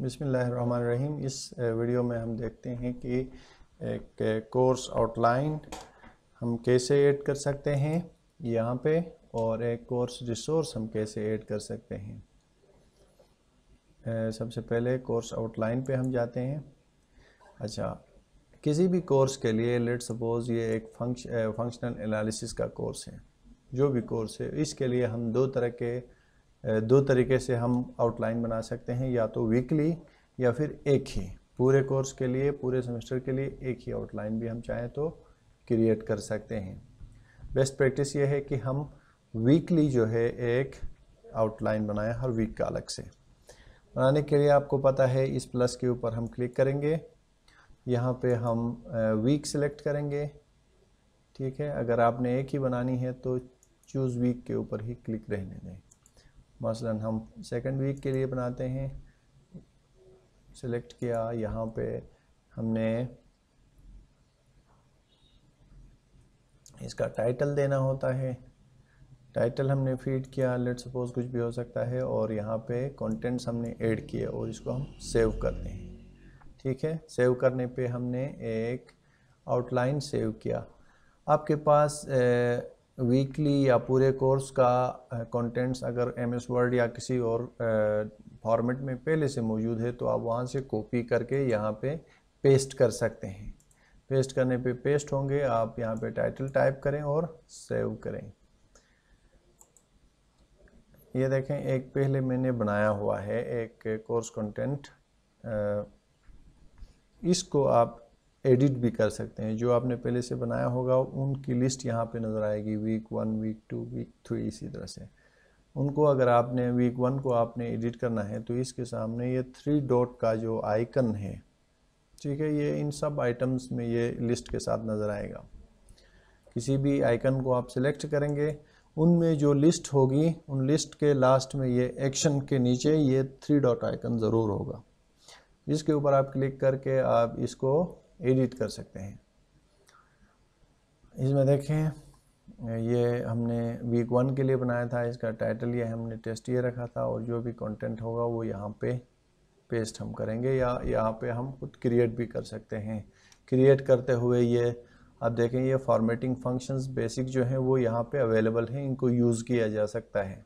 बिसमीम इस वीडियो में हम देखते हैं कि एक कोर्स आउटलाइन हम कैसे ऐड कर सकते हैं यहाँ पे और एक कोर्स रिसोर्स हम कैसे ऐड कर सकते हैं सबसे पहले कोर्स आउटलाइन पे हम जाते हैं अच्छा किसी भी कोर्स के लिए लेट सपोज़ ये एक फंक्श फंक्शनल एनालिसिस का कोर्स है जो भी कोर्स है इसके लिए हम दो तरह के दो तरीके से हम आउटलाइन बना सकते हैं या तो वीकली या फिर एक ही पूरे कोर्स के लिए पूरे सेमेस्टर के लिए एक ही आउटलाइन भी हम चाहें तो क्रिएट कर सकते हैं बेस्ट प्रैक्टिस ये है कि हम वीकली जो है एक आउटलाइन बनाएं हर वीक का अलग से बनाने के लिए आपको पता है इस प्लस के ऊपर हम क्लिक करेंगे यहाँ पे हम वीक सेलेक्ट करेंगे ठीक है अगर आपने एक ही बनानी है तो चूज़ वीक के ऊपर ही क्लिक रहने दें मसलन हम सेकंड वीक के लिए बनाते हैं सेलेक्ट किया यहाँ पे हमने इसका टाइटल देना होता है टाइटल हमने फीड किया लेट सपोज कुछ भी हो सकता है और यहाँ पे कंटेंट्स हमने ऐड किए और इसको हम सेव करते हैं ठीक है सेव करने पे हमने एक आउटलाइन सेव किया आपके पास ए, वीकली या पूरे कोर्स का कंटेंट्स अगर एम एस वर्ड या किसी और फॉर्मेट में पहले से मौजूद है तो आप वहाँ से कॉपी करके यहाँ पे पेस्ट कर सकते हैं पेस्ट करने पे पेस्ट होंगे आप यहाँ पे टाइटल टाइप करें और सेव करें ये देखें एक पहले मैंने बनाया हुआ है एक कोर्स कंटेंट इसको आप एडिट भी कर सकते हैं जो आपने पहले से बनाया होगा उनकी लिस्ट यहाँ पे नज़र आएगी week one week two week three इसी तरह से उनको अगर आपने वीक वन को आपने एडिट करना है तो इसके सामने ये थ्री डॉट का जो आइकन है ठीक है ये इन सब आइटम्स में ये लिस्ट के साथ नज़र आएगा किसी भी आइकन को आप सिलेक्ट करेंगे उनमें जो लिस्ट होगी उन लिस्ट के लास्ट में ये एक्शन के नीचे ये थ्री डॉट आइकन ज़रूर होगा जिसके ऊपर आप क्लिक करके आप इसको एडिट कर सकते हैं इसमें देखें ये हमने वीक वन के लिए बनाया था इसका टाइटल ये हमने टेस्ट ये रखा था और जो भी कंटेंट होगा वो यहाँ पे पेस्ट हम करेंगे या यहाँ पे हम खुद क्रिएट भी कर सकते हैं क्रिएट करते हुए ये आप देखें ये फॉर्मेटिंग फंक्शंस बेसिक जो हैं वो यहाँ पे अवेलेबल हैं इनको यूज़ किया जा सकता है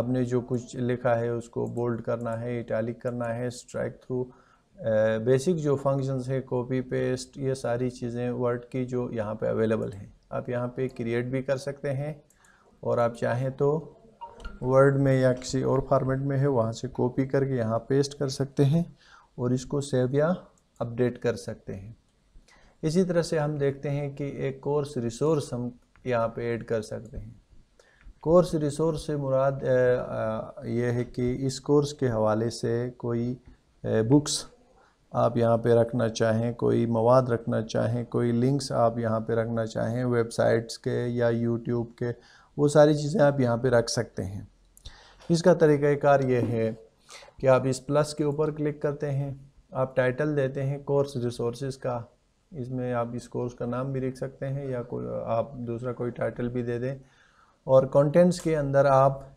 आपने जो कुछ लिखा है उसको बोल्ड करना है इटैलिक करना है स्ट्राइक थ्रू बेसिक जो फंक्शंस है कॉपी पेस्ट ये सारी चीज़ें वर्ड की जो यहाँ पे अवेलेबल हैं आप यहाँ पे क्रिएट भी कर सकते हैं और आप चाहें तो वर्ड में या किसी और फॉर्मेट में है वहाँ से कॉपी करके यहाँ पेस्ट कर सकते हैं और इसको सेव या अपडेट कर सकते हैं इसी तरह से हम देखते हैं कि एक कोर्स रिसोर्स हम यहाँ पे ऐड कर सकते हैं कोर्स रिसोर्स से मुराद ये है कि इस कोर्स के हवाले से कोई बुक्स आप यहाँ पे रखना चाहें कोई मवाद रखना चाहें कोई लिंक्स आप यहाँ पे रखना चाहें वेबसाइट्स के या यूट्यूब के वो सारी चीज़ें आप यहाँ पे रख सकते हैं इसका तरीक़ार ये है कि आप इस प्लस के ऊपर क्लिक करते हैं आप टाइटल देते हैं कोर्स रिसोर्सेज का इसमें आप इस कोर्स का नाम भी लिख सकते हैं या कोई आप दूसरा कोई टाइटल भी दे दें और कंटेंट्स के अंदर आप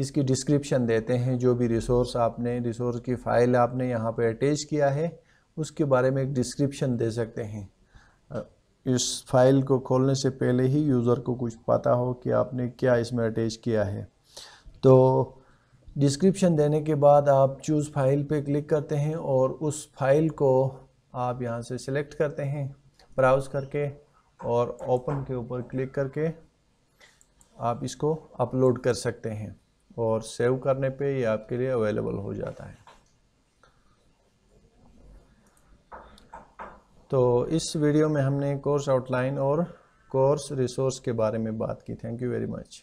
इसकी डिस्क्रिप्शन देते हैं जो भी रिसोर्स आपने रिसोर्स की फ़ाइल आपने यहाँ पर अटैच किया है उसके बारे में एक डिस्क्रिप्शन दे सकते हैं इस फाइल को खोलने से पहले ही यूज़र को कुछ पता हो कि आपने क्या इसमें अटैच किया है तो डिस्क्रिप्शन देने के बाद आप चूज़ फाइल पे क्लिक करते हैं और उस फाइल को आप यहाँ से सिलेक्ट करते हैं ब्राउज़ करके और ओपन के ऊपर क्लिक करके आप इसको अपलोड कर सकते हैं और सेव करने पे ये आपके लिए अवेलेबल हो जाता है तो इस वीडियो में हमने कोर्स आउटलाइन और कोर्स रिसोर्स के बारे में बात की थैंक यू वेरी मच